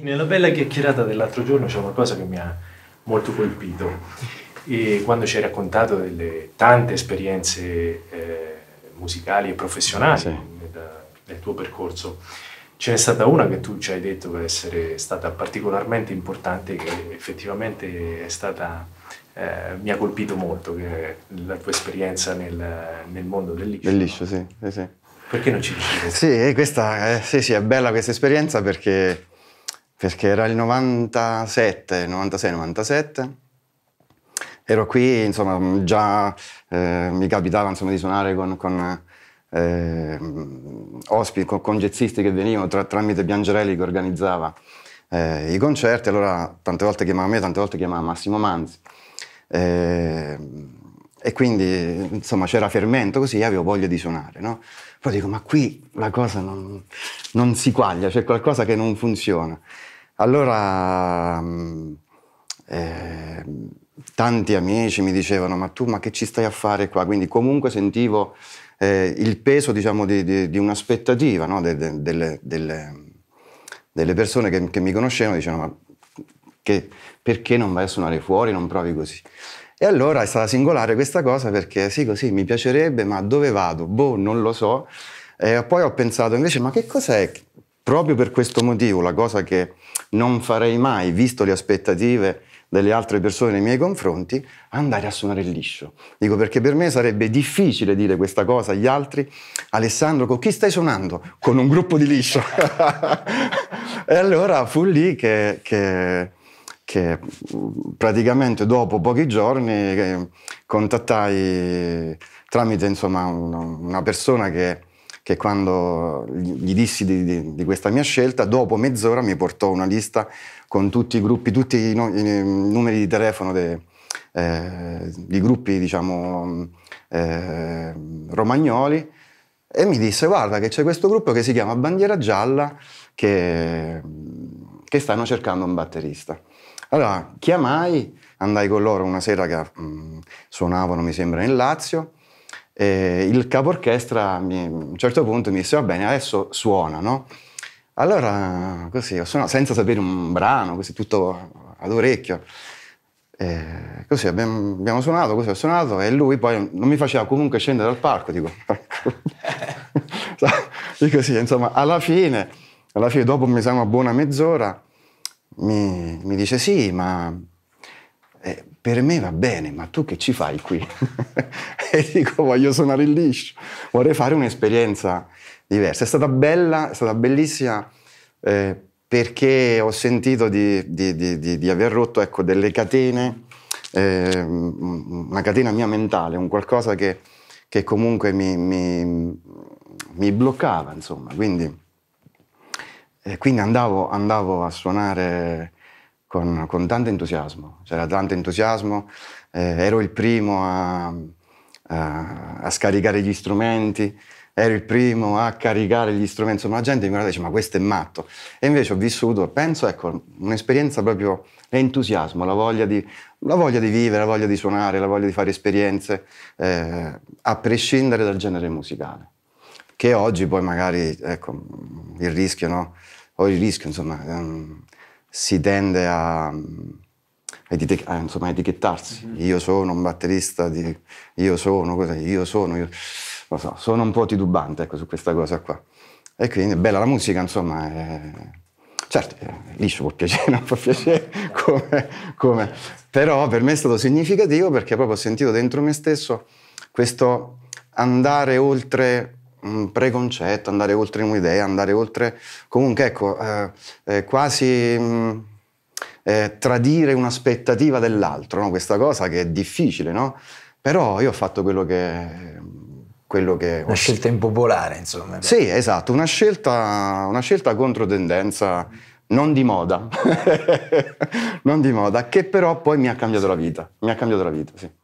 Nella bella chiacchierata dell'altro giorno c'è una cosa che mi ha molto colpito. E quando ci hai raccontato delle tante esperienze eh, musicali e professionali sì. nel, nel, tuo percorso, ce n'è stata una che tu ci hai detto per essere stata particolarmente importante, che effettivamente è stata, eh, mi ha colpito molto, che la tua esperienza nel, nel mondo del liscio. Del liscio, no? sì, sì, Perché non ci dici questo? Sì, eh, questa, eh, sì, sì, è bella questa esperienza perché perché era il 97, 96, 97. Ero qui, insomma, già eh, mi capitava insomma, di suonare con, con eh, ospiti, con, con jazzisti che venivano tra, tramite Biangerelli che organizzava eh, i concerti. Allora tante volte chiamava me, tante volte chiamava Massimo Manzi. Eh, e quindi, insomma, c'era fermento così, avevo voglia di suonare, no? Poi dico, ma qui la cosa non, non si quaglia, c'è qualcosa che non funziona. Allora, mm, eh, tanti amici mi dicevano, ma tu ma che ci stai a fare qua? Quindi comunque sentivo eh, il peso, diciamo, di, di, di un'aspettativa, no? de, de, delle, delle, delle persone che, che mi conoscevano, dicevano, ma che, perché non vai a suonare fuori, non provi così? E allora è stata singolare questa cosa perché sì, così mi piacerebbe, ma dove vado? Boh, non lo so. E poi ho pensato invece, ma che cos'è proprio per questo motivo la cosa che non farei mai, visto le aspettative delle altre persone nei miei confronti, andare a suonare il liscio. Dico perché per me sarebbe difficile dire questa cosa agli altri. Alessandro, con chi stai suonando? Con un gruppo di liscio. e allora fu lì che, che che mm, praticamente dopo pochi giorni eh, contattai tramite insomma, una persona che, che, quando gli dissi di, di, di, questa mia scelta, dopo mezz'ora mi portò una lista con tutti i gruppi, tutti i, no, i mm, numeri di telefono dei eh, gruppi diciamo, mm, eh, romagnoli e mi disse guarda che c'è questo gruppo che si chiama Bandiera Gialla che, che stanno cercando un batterista. Allora, chiamai, andai con loro una sera che mh, mm, suonavano, mi sembra, in Lazio, e il capo orchestra mi, a un certo punto mi disse, va bene, adesso suona, no? Allora, così, ho suonato senza sapere un brano, così tutto ad orecchio. E così abbiamo, abbiamo, suonato, così ho suonato e lui poi non mi faceva comunque scendere dal palco, dico, dico sì, insomma, alla fine, alla fine, dopo mi sa una buona mezz'ora, mi, mi dice sì, ma eh, per me va bene, ma tu che ci fai qui? e dico voglio suonare il liscio, vorrei fare un'esperienza diversa. È stata bella, è stata bellissima eh, perché ho sentito di, di, di, di aver rotto ecco, delle catene, eh, una catena mia mentale, un qualcosa che, che comunque mi, mi, mi bloccava, insomma. Quindi e quindi andavo, andavo a suonare con, con, tanto entusiasmo, c'era tanto entusiasmo, eh, ero il primo a, a, a, scaricare gli strumenti, ero il primo a caricare gli strumenti, insomma la gente mi guardava e diceva ma questo è matto. E invece ho vissuto, penso, ecco, un'esperienza proprio, l'entusiasmo, la voglia, di, la voglia di vivere, la voglia di suonare, la voglia di fare esperienze, eh, a prescindere dal genere musicale che oggi poi magari ecco, il rischio, no? o il rischio insomma, um, si tende a, a, insomma, a etichettarsi. Mm-hmm. Io sono un batterista, di, io sono, cosa, io sono, io, so, sono un po' titubante ecco, su questa cosa qua. E quindi è bella la musica, insomma, è, eh, certo, eh, lì ci può piacere, non può piacere, come, come. però per me è stato significativo perché proprio ho sentito dentro me stesso questo andare oltre un preconcetto, andare oltre un'idea, andare oltre... Comunque, ecco, eh, eh, quasi... Mh, mm, eh, tradire un'aspettativa dell'altro, no? questa cosa che è difficile, no? Però io ho fatto quello che... Quello che una ho... scelta impopolare, insomma. Sì, esatto, una scelta, una scelta contro tendenza, non di moda, non di moda, che però poi mi ha cambiato la vita, mi ha cambiato la vita, sì.